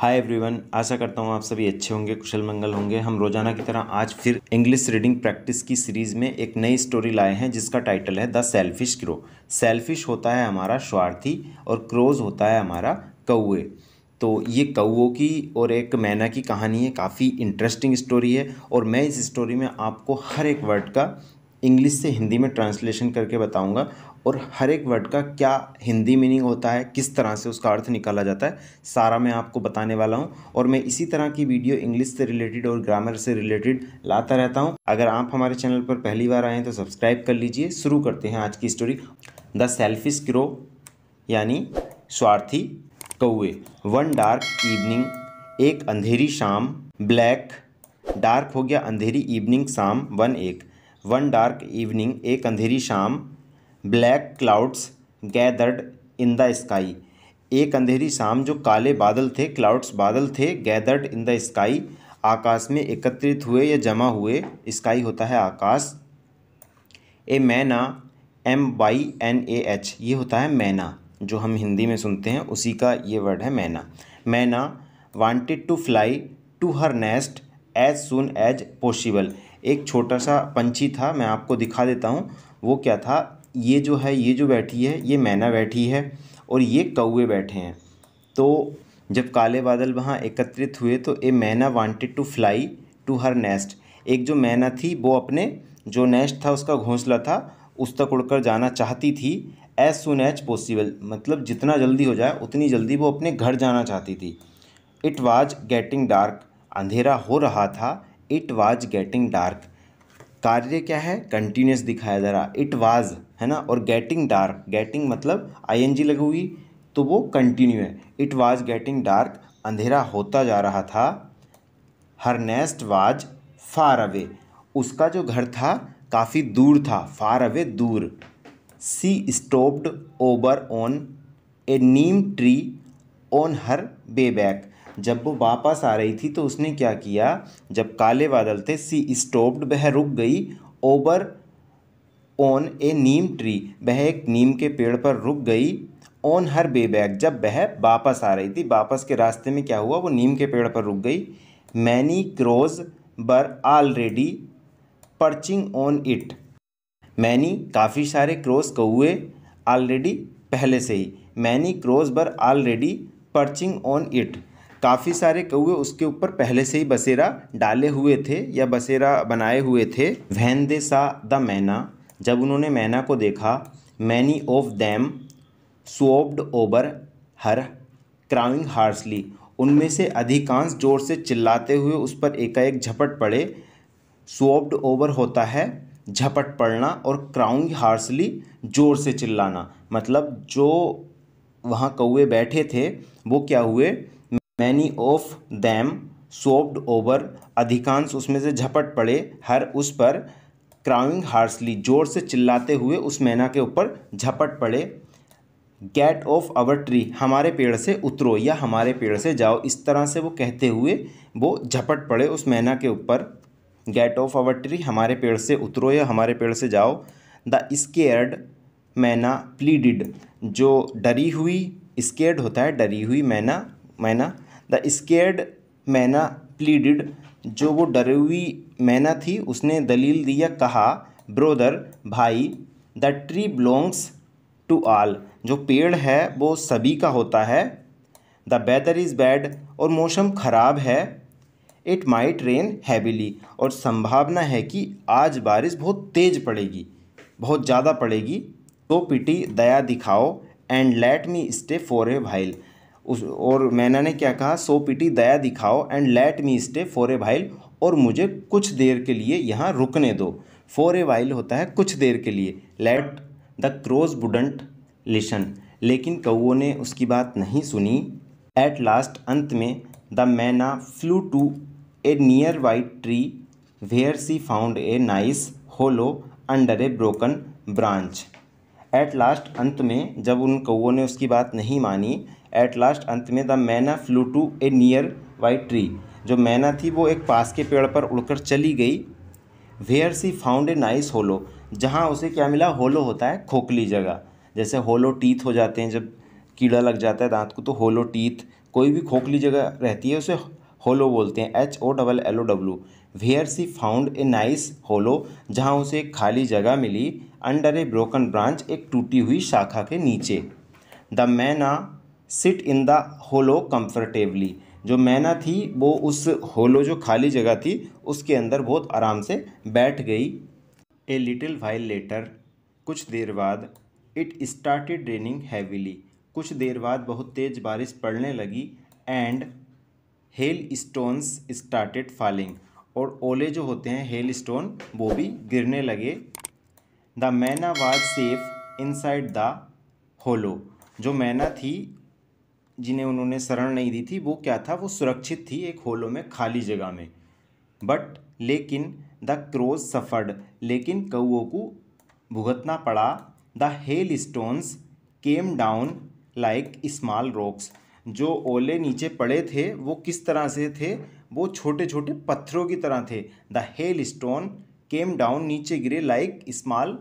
hi everyone आशा करता हूँ आप सभी अच्छे होंगे कुशल मंगल होंगे हम रोजाना की तरह आज फिर इंग्लिश रीडिंग प्रैक्टिस की सीरीज़ में एक नई स्टोरी लाए हैं जिसका टाइटल है द सेल्फिश क्रो सेल्फिश होता है हमारा स्वार्थी और क्रोज होता है हमारा कौए तो ये कौओं की और एक मैना की कहानी है काफ़ी इंटरेस्टिंग स्टोरी है और मैं इस स्टोरी में आपको हर एक वर्ड का इंग्लिश से हिंदी में ट्रांसलेशन करके बताऊंगा और हर एक वर्ड का क्या हिंदी मीनिंग होता है किस तरह से उसका अर्थ निकाला जाता है सारा मैं आपको बताने वाला हूँ और मैं इसी तरह की वीडियो इंग्लिश से रिलेटेड और ग्रामर से रिलेटेड लाता रहता हूँ अगर आप हमारे चैनल पर पहली बार आएँ तो सब्सक्राइब कर लीजिए शुरू करते हैं आज की स्टोरी द सेल्फिश क्रो यानी स्वार्थी कौए वन डार्क इवनिंग एक अंधेरी शाम ब्लैक डार्क हो गया अंधेरी इवनिंग शाम वन एक वन डार्क इवनिंग एक अंधेरी शाम black clouds gathered in the sky एक अंधेरी शाम जो काले बादल थे क्लाउड्स बादल थे गैदर्ड इन द स्काई आकाश में एकत्रित हुए या जमा हुए स्काई होता है आकाश a myna M Y N A H ये होता है मैना जो हम हिंदी में सुनते हैं उसी का ये वर्ड है myna myna wanted to fly to her nest as soon as possible एक छोटा सा पंछी था मैं आपको दिखा देता हूँ वो क्या था ये जो है ये जो बैठी है ये मैना बैठी है और ये कौए बैठे हैं तो जब काले बादल वहाँ एकत्रित हुए तो a myna wanted to fly to her nest एक जो मैना थी वो अपने जो नेस्ट था उसका घोंसला था उस तक उड़कर जाना चाहती थी एज सुन एज पॉसिबल मतलब जितना जल्दी हो जाए उतनी जल्दी वो अपने घर जाना चाहती थी इट वाज गेटिंग डार्क अंधेरा हो रहा था इट वाज गेटिंग डार्क कार्य क्या है कंटिन्यूस दिखाया जा रहा इट वाज है ना और गेटिंग डार्क गेटिंग मतलब आईएनजी लगी हुई तो वो कंटिन्यू है इट वाज गेटिंग डार्क अंधेरा होता जा रहा था her nest was far away उसका जो घर था काफ़ी दूर था फार अवे दूर she stopped over on a neem tree on her way back जब वो वापस आ रही थी तो उसने क्या किया जब काले बादल थे सी स्टॉप्ड वह रुक गई over on a neem tree वह एक नीम के पेड़ पर रुक गई ऑन हर बे बैग जब वह वापस आ रही थी वापस के रास्ते में क्या हुआ वो नीम के पेड़ पर रुक गई many crows were already perching on it many काफ़ी सारे क्रोज कौए ऑलरेडी पहले से ही many crows were already perching on it काफ़ी सारे कौए उसके ऊपर पहले से ही बसेरा डाले हुए थे या बसेरा बनाए हुए थे दे सा द मैना जब उन्होंने मैना को देखा many of them swooped over her crowing harshly उनमें से अधिकांश जोर से चिल्लाते हुए उस पर एकाएक झपट पड़े स्वोप्ड ओवर होता है झपट पड़ना और क्राउंग हार्सली जोर से चिल्लाना मतलब जो वहाँ कौए बैठे थे वो क्या हुए many of them swooped over अधिकांश उसमें से झपट पड़े हर उस पर क्राउिंग हार्सली जोर से चिल्लाते हुए उस मैना के ऊपर झपट पड़े गेट ऑफ अवर ट्री हमारे पेड़ से उतरो या हमारे पेड़ से जाओ इस तरह से वो कहते हुए वो झपट पड़े उस मैना के ऊपर गेट ऑफ अवर ट्री हमारे पेड़ से उतरो या हमारे पेड़ से जाओ द स्केयर्ड मैना प्लीडिड जो डरी हुई स्केर्ड होता है डरी हुई मैना मैना द स्केर्ड मैना प्लीडिड जो वो डरे हुई मैना थी उसने दलील दिया कहा ब्रोदर भाई the tree belongs to all जो पेड़ है वो सभी का होता है द वेदर इज़ बैड और मौसम ख़राब है इट माइट रेन हैविली और संभावना है कि आज बारिश बहुत तेज़ पड़ेगी बहुत ज़्यादा पड़ेगी तो पिटी दया दिखाओ and let me stay for a while उस और मैना ने क्या कहा सो पिटी दया दिखाओ and let me stay for a while और मुझे कुछ देर के लिए यहाँ रुकने दो फॉर ए वाइल होता है कुछ देर के लिए let the crows wouldn't listen लेकिन कौओ ने उसकी बात नहीं सुनी एट लास्ट अंत में the myna flew to a near white tree where she found a nice hollow under a broken branch at last अंत में जब उन कौओ ने उसकी बात नहीं मानी एट लास्ट अंत में the myna flew to a near white tree जो मैना थी वो एक पास के पेड़ पर उड़कर चली गई where she found a nice hollow जहाँ उसे क्या मिला होलो होता है खोखली जगह जैसे होलो टीथ हो जाते हैं जब कीड़ा लग जाता है दांत को तो होलो टीथ कोई भी खोखली जगह रहती है उसे होलो बोलते हैं H O double L O W where she found a nice hollow जहाँ उसे एक खाली जगह मिली अंडर ए ब्रोकन ब्रांच एक टूटी हुई शाखा के नीचे the myna sit in the hollow comfortably जो मैना थी वो उस होलो जो खाली जगह थी उसके अंदर बहुत आराम से बैठ गई ए लिटिल वाइल लेटर कुछ देर बाद इट स्टार्टेड रेनिंग हैविली कुछ देर बाद बहुत तेज़ बारिश पड़ने लगी and hailstones started falling और ओले जो होते हैं हेल स्टोन वो भी गिरने लगे the myna was safe inside the hollow जो मैना थी जिन्हें उन्होंने शरण नहीं दी थी वो क्या था वो सुरक्षित थी एक होलो में खाली जगह में बट लेकिन द क्रोज सफर्ड लेकिन कौओं को भुगतना पड़ा the hailstones came down like small rocks जो ओले नीचे पड़े थे वो किस तरह से थे वो छोटे छोटे पत्थरों की तरह थे the hailstone came down नीचे गिरे लाइक स्मॉल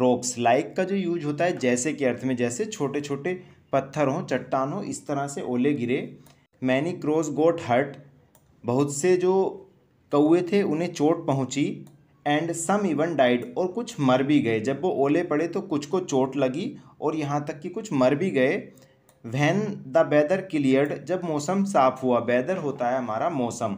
रॉक्स लाइक का जो यूज होता है जैसे के अर्थ में जैसे छोटे छोटे पत्थर चट्टान चट्टानों इस तरह से ओले गिरे मैनी क्रोज गोट हर्ट बहुत से जो कौए थे उन्हें चोट पहुंची एंड सम इवन डाइड और कुछ मर भी गए जब वो ओले पड़े तो कुछ को चोट लगी और यहाँ तक कि कुछ मर भी गए वैन द वेदर क्लियर्ड जब मौसम साफ़ हुआ वेदर होता है हमारा मौसम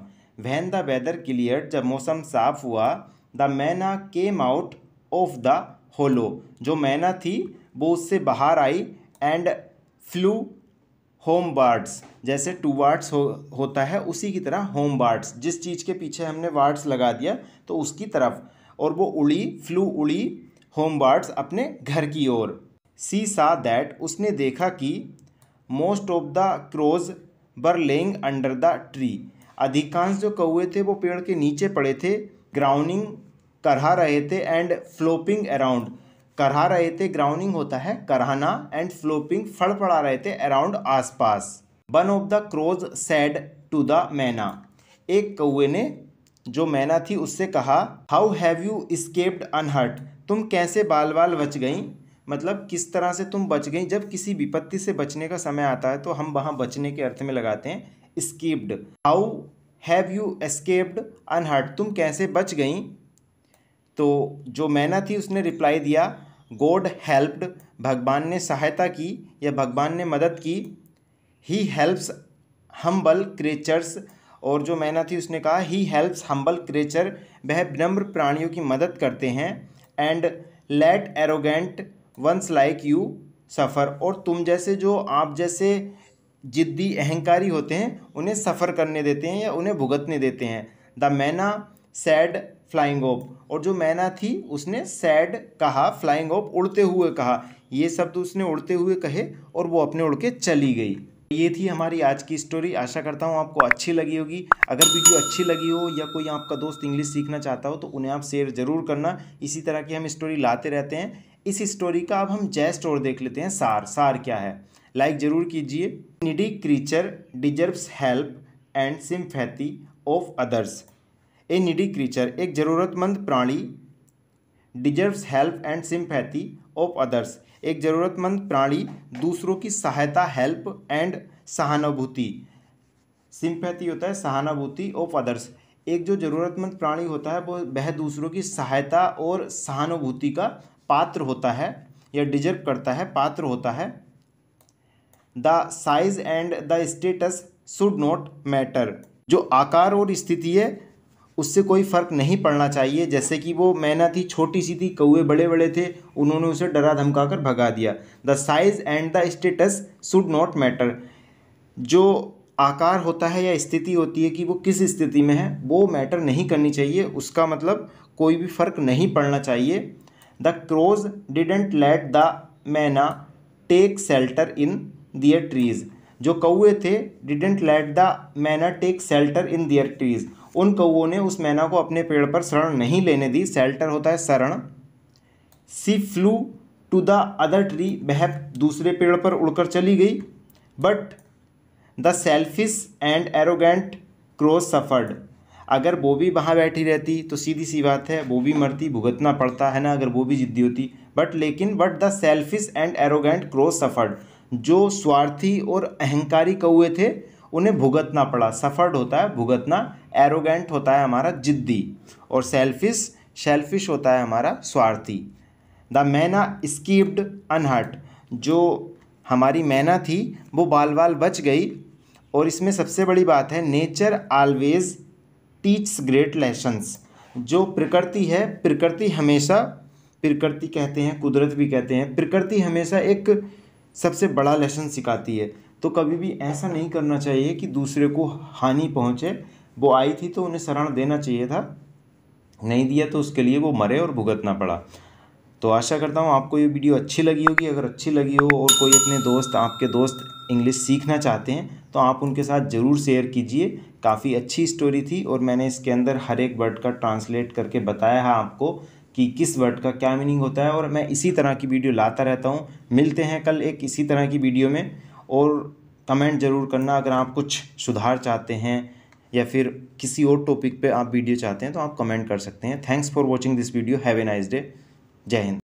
वैन द वेदर क्लियर्ड जब मौसम साफ़ हुआ the myna came out of the hollow जो मैना थी वो उससे बाहर आई एंड फ्लू होम वार्ड्स जैसे टू वार्ड्स हो होता है उसी की तरह होम वार्ड्स जिस चीज़ के पीछे हमने वार्ड्स लगा दिया तो उसकी तरफ और वो उड़ी फ्लू उड़ी होम वार्ड्स अपने घर की ओर सी सा दैट उसने देखा कि most of the crows were lying under the tree अधिकांश जो कौए थे वो पेड़ के नीचे पड़े थे ग्राउंडिंग करा रहे थे एंड फ्लोपिंग अराउंड करहा रहे थे ग्राउंडिंग होता है करहाना एंड फ्लोपिंग फड़फड़ा रहे थे अराउंड आसपास one of the crows said to the myna एक कौए ने जो मैना थी उससे कहा how have you escaped unhurt तुम कैसे बाल बाल बच गई मतलब किस तरह से तुम बच गई जब किसी विपत्ति से बचने का समय आता है तो हम वहाँ बचने के अर्थ में लगाते हैं escaped how have you escaped unhurt तुम कैसे बच गई तो जो मैना थी उसने रिप्लाई दिया गॉड हेल्प्ड भगवान ने सहायता की या भगवान ने मदद की ही हेल्प्स हम्बल क्रेचर्स और जो मैना थी उसने कहा ही हेल्प्स हम्बल क्रेचर वह विनम्र प्राणियों की मदद करते हैं and let arrogant ones like you suffer और तुम जैसे जो आप जैसे जिद्दी अहंकारी होते हैं उन्हें सफ़र करने देते हैं या उन्हें भुगतने देते हैं द मैना सैड फ्लाइंग ऑफ और जो मैना थी उसने सैड कहा फ्लाइंग ऑफ उड़ते हुए कहा ये शब्द उसने उड़ते हुए कहे और वो अपने उड़ के चली गई ये थी हमारी आज की स्टोरी आशा करता हूँ आपको अच्छी लगी होगी अगर वीडियो अच्छी लगी हो या कोई आपका दोस्त इंग्लिश सीखना चाहता हो तो उन्हें आप शेयर ज़रूर करना इसी तरह की हम स्टोरी लाते रहते हैं इस स्टोरी का अब हम जेस्ट और देख लेते हैं सार सार क्या है लाइक ज़रूर कीजिए needy creature deserves help and sympathy of others a needy creature एक ज़रूरतमंद प्राणी deserves help and sympathy of others एक ज़रूरतमंद प्राणी दूसरों की सहायता हेल्प एंड सहानुभूति सिंपैथी होता है सहानुभूति ऑफ अदर्स एक जो ज़रूरतमंद प्राणी होता है वो वह दूसरों की सहायता और सहानुभूति का पात्र होता है या डिजर्व करता है पात्र होता है the size and the status should not matter जो आकार और स्थिति है उससे कोई फ़र्क नहीं पड़ना चाहिए जैसे कि वो मैना थी छोटी सी थी कौए बड़े बड़े थे उन्होंने उसे डरा धमका कर भगा दिया the size and the status should not matter जो आकार होता है या स्थिति होती है कि वो किस स्थिति में है वो मैटर नहीं करनी चाहिए उसका मतलब कोई भी फ़र्क नहीं पड़ना चाहिए the crows didn't let the myna take shelter in their trees जो कौए थे didn't let the myna take shelter in their trees उन कौओं ने उस मैना को अपने पेड़ पर शरण नहीं लेने दी सेल्टर होता है शरण she flew to the other tree वह दूसरे पेड़ पर उड़कर चली गई but the selfish and arrogant crows suffered अगर वो भी वहाँ बैठी रहती तो सीधी सी बात है वो भी मरती भुगतना पड़ता है ना अगर वो भी जिद्दी होती बट लेकिन but the selfish and arrogant crows suffered जो स्वार्थी और अहंकारी कौए थे उन्हें भुगतना पड़ा सफर्ड होता है भुगतना एरोगेंट होता है हमारा जिद्दी और सेल्फिश सेल्फिश होता है हमारा स्वार्थी द मैना स्कीप्ड अनहट जो हमारी मैना थी वो बाल बाल बच गई और इसमें सबसे बड़ी बात है nature always teaches great lessons जो प्रकृति है प्रकृति हमेशा प्रकृति कहते हैं कुदरत भी कहते हैं प्रकृति हमेशा एक सबसे बड़ा लेसन सिखाती है तो कभी भी ऐसा नहीं करना चाहिए कि दूसरे को हानि पहुँचे वो आई थी तो उन्हें शरण देना चाहिए था नहीं दिया तो उसके लिए वो मरे और भुगतना पड़ा तो आशा करता हूँ आपको ये वीडियो अच्छी लगी होगी अगर अच्छी लगी हो और कोई अपने दोस्त आपके दोस्त इंग्लिश सीखना चाहते हैं तो आप उनके साथ ज़रूर शेयर कीजिए काफ़ी अच्छी स्टोरी थी और मैंने इसके अंदर हर एक वर्ड का ट्रांसलेट करके बताया है आपको कि किस वर्ड का क्या मीनिंग होता है और मैं इसी तरह की वीडियो लाता रहता हूँ मिलते हैं कल एक इसी तरह की वीडियो में और कमेंट ज़रूर करना अगर आप कुछ सुधार चाहते हैं या फिर किसी और टॉपिक पे आप वीडियो चाहते हैं तो आप कमेंट कर सकते हैं thanks for watching this video have a nice day जय हिंद